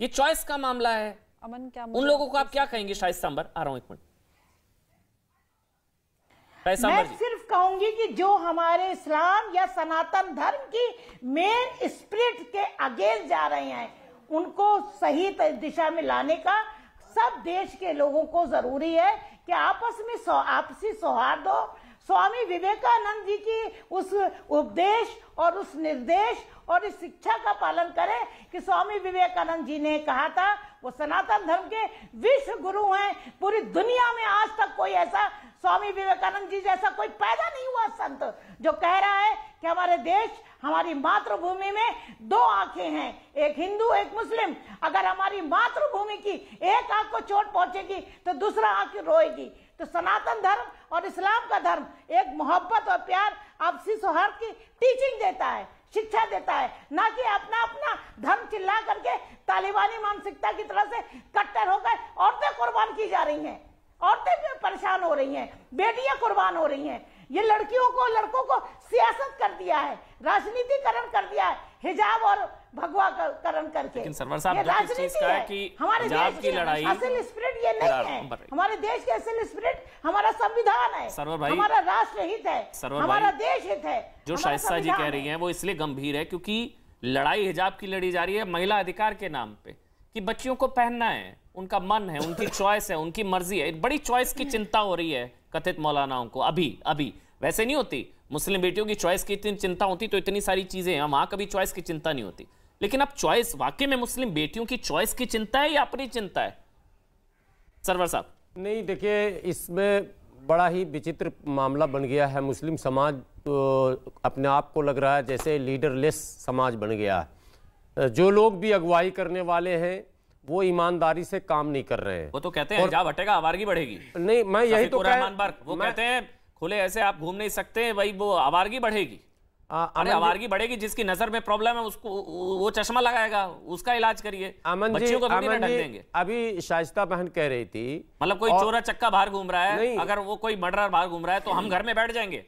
ये चॉइस का मामला है अमन क्या उन मतलब लोगों को आप क्या कहेंगे शायद सांबर आ रहा हूं एक मिनट मैं सिर्फ कहूंगी कि जो हमारे इस्लाम या सनातन धर्म की मेन स्प्रिट के अगेंस्ट जा रहे हैं उनको सही दिशा में लाने का सब देश के लोगों को जरूरी है कि आपस में सौ, आपसी सौहार्द हो स्वामी विवेकानंद जी की उस उपदेश और उस निर्देश और इस शिक्षा का पालन करें कि स्वामी विवेकानंद जी ने कहा था वो सनातन धर्म के विश्व गुरु हैं पूरी दुनिया में आज तक कोई ऐसा स्वामी विवेकानंद जी जैसा कोई पैदा नहीं हुआ संत जो कह रहा है कि हमारे देश हमारी मातृभूमि में दो आंखें हैं एक हिंदू एक मुस्लिम अगर हमारी मातृभूमि की एक आंख को चोट पहुंचेगी तो दूसरा आंख रोएगी तो सनातन धर्म और इस्लाम का धर्म एक मोहब्बत और प्यार आपसी सौहार्द की टीचिंग देता है शिक्षा देता है ना कि अपना अपना धर्म चिल्ला करके तालिबानी मानसिकता की तरह से कट्टर होकर औरतें कुर्बान की जा रही हैं औरतें परेशान हो रही हैं बेटियां कुर्बान हो रही हैं ये लड़कियों को लड़कों को सियासत दिया है राजनीतिकरण कर दिया है हिजाब और भगवा करण करके लेकिन सरवर साहब राजनीति है कि हमारे देश की लड़ाई असल स्प्रिट ये नहीं है हमारे देश के असल स्प्रिट हमारा संविधान है सरवर भाई हमारा राष्ट्र हित है हमारा देश हित है जो शाइस्ता जी कह रही है वो इसलिए गंभीर है क्योंकि लड़ाई हिजाब की लड़ी जा रही है महिला अधिकार के नाम पे कि बच्चियों को पहनना है उनका मन है उनकी चॉइस है उनकी मर्जी है बड़ी चॉइस की चिंता हो रही है कथित मौलानाओं को अभी अभी वैसे नहीं होती मुस्लिम बेटियों की चॉइस की इतनी चिंता होती तो इतनी सारी चीज़ें हैं वहां कभी चॉइस की चिंता नहीं होती लेकिन अब चॉइस वाकई में मुस्लिम बेटियों की चॉइस की चिंता है या अपनी चिंता है सरवर साहब नहीं देखिए इसमें बड़ा ही विचित्र मामला बन गया है मुस्लिम समाज तो अपने आप को लग रहा है जैसे लीडरलेस समाज बन गया है जो लोग भी अगुवाई करने वाले हैं वो ईमानदारी से काम नहीं कर रहे हैं वो तो कहते हैं और... जा हटेगा आवारगी बढ़ेगी नहीं मैं यही तो कह... वो मैं... कहते हैं खुले ऐसे आप घूम नहीं सकते भाई वो आवारगी बढ़ेगी अरे आवारगी बढ़ेगी जिसकी नजर में प्रॉब्लम है उसको वो चश्मा लगाएगा उसका इलाज करिए अमन जी को अमन जी देंगे अभी शाइस्ता बहन कह रही थी मतलब कोई और... चोरा चक्का बाहर घूम रहा है अगर वो कोई मर्डर बाहर घूम रहा है तो हम घर में बैठ जाएंगे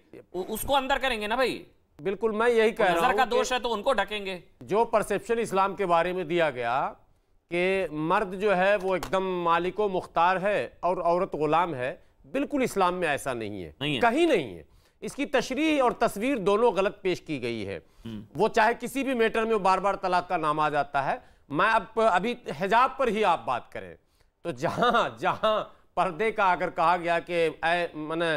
उसको अंदर करेंगे ना भाई बिल्कुल मैं यही कह रहा हूँ का दोष है तो उनको ढकेंगे जो परसेप्शन इस्लाम के बारे में दिया गया कि मर्द जो है वो एकदम मालिको मुख्तार है और औरत गुलाम है बिल्कुल इस्लाम में ऐसा नहीं है, नहीं है। कहीं नहीं है इसकी तशरी और तस्वीर दोनों गलत पेश की गई है हम्म। वो चाहे किसी भी मैटर में बार बार तलाक का नाम आ जाता है मैं अब अभी हिजाब पर ही आप बात करें तो जहां जहां पर्दे का अगर कहा गया कि मैंने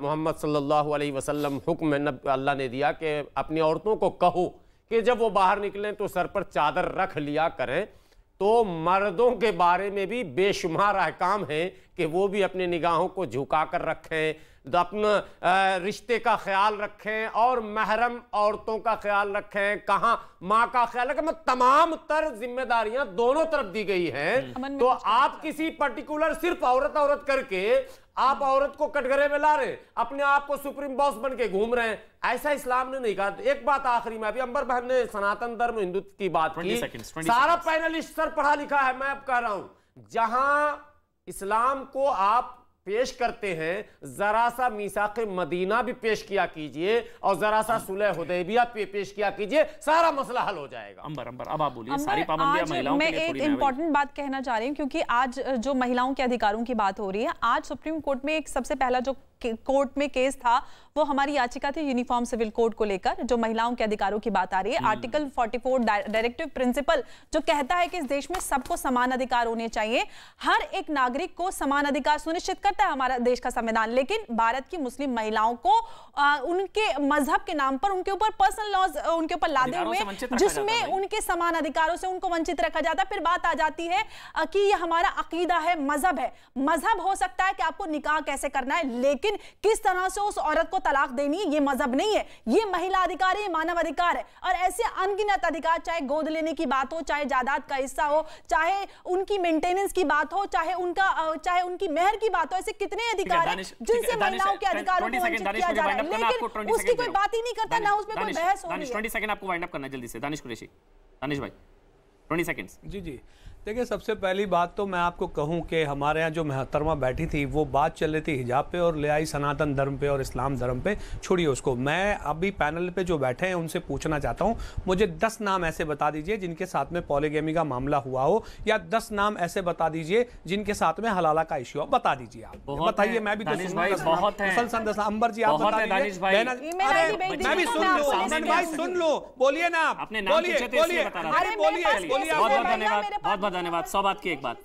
मोहम्मद सल्लल्लाहु अलैहि वसल्लम हुक्म अल्लाह ने दिया कि अपनी औरतों को कहो कि जब वो बाहर निकलें तो सर पर चादर रख लिया करें तो मर्दों के बारे में भी बेशुमार अहकाम हैं कि वो भी अपने निगाहों को झुका कर रखें अपना रिश्ते का ख्याल रखें और महरम औरतों का ख्याल रखें कहाँ माँ का ख्याल रखें मतलब तमाम तर जिम्मेदारियां दोनों तरफ दी गई हैं हम्म। तो आप किसी पर्टिकुलर सिर्फ औरत औरत करके आप औरत को कटघरे में ला रहे अपने आप को सुप्रीम बॉस बन के घूम रहे हैं ऐसा इस्लाम ने नहीं कहा एक बात आखिरी में अभी अंबर बहन ने सनातन धर्म हिंदुत्व की बात की seconds, सारा पैनलिस्ट सर पढ़ा लिखा है मैं अब कह रहा हूं जहां इस्लाम को आप पेश करते हैं जरा सा मीसाक मदीना भी पेश किया कीजिए और जरा सा सुलह हुदैबिया पे पेश किया कीजिए सारा मसला हल हो जाएगा अंबर अंबर अब आप बोलिए सारी पाबंदियां महिलाओं मैं एक इंपॉर्टेंट बात कहना चाह रही हूँ क्योंकि आज जो महिलाओं के अधिकारों की बात हो रही है आज सुप्रीम कोर्ट में एक सबसे पहला जो कोर्ट में केस था वो हमारी याचिका थी यूनिफॉर्म सिविल कोड को लेकर जो महिलाओं के अधिकारों की बात आ रही है हम्म। आर्टिकल 44 डायरेक्टिव प्रिंसिपल जो कहता है कि इस देश में सबको समान अधिकार होने चाहिए हर एक नागरिक को समान अधिकार सुनिश्चित करता है हमारा देश का संविधान लेकिन भारत की मुस्लिम महिलाओं को आ, उनके मजहब के नाम पर उनके ऊपर पर्सनल लॉज उनके ऊपर लादे हुए जिसमें उनके समान अधिकारों से उनको वंचित रखा जाता फिर बात आ जाती है कि यह हमारा अकीदा है मजहब है मजहब हो सकता है कि आपको निकाह कैसे करना है लेकिन लेकिन किस तरह से उस औरत को तलाक देनी ये मजहब नहीं है ये महिला अधिकार है मानव अधिकार है और ऐसे अनगिनत अधिकार चाहे गोद लेने की बात हो चाहे जायदाद का हिस्सा हो चाहे उनकी मेंटेनेंस की बात हो चाहे उनका चाहे उनकी मेहर की बात हो ऐसे कितने अधिकार है जिनसे महिलाओं के अधिकारों को वंचित किया जा रहा है लेकिन उसकी कोई बात ही नहीं करता ना उसमें कोई बहस हो रही है 20 सेकंड आपको वाइंड अप करना जल्दी से दानिश कुरैशी दानिश भाई 20 सेकंड्स जी जी देखिए सबसे पहली बात तो मैं आपको कहूं कि हमारे यहाँ जो महतरमा बैठी थी वो बात चल रही थी हिजाब पे और ले आई सनातन धर्म पे और इस्लाम धर्म पे छोड़िए उसको मैं अभी पैनल पे जो बैठे हैं उनसे पूछना चाहता हूं मुझे दस नाम ऐसे बता दीजिए जिनके साथ में पॉलीगेमी का मामला हुआ हो या दस नाम ऐसे बता दीजिए जिनके साथ में हलाला का इश्यू हो बता दीजिए आप बताइए मैं भी तो अंबर जी आप मैं बोलिए ना आप बोलिए तो बोलिए बोलिए बहुत धन्यवाद सौ बात की एक बात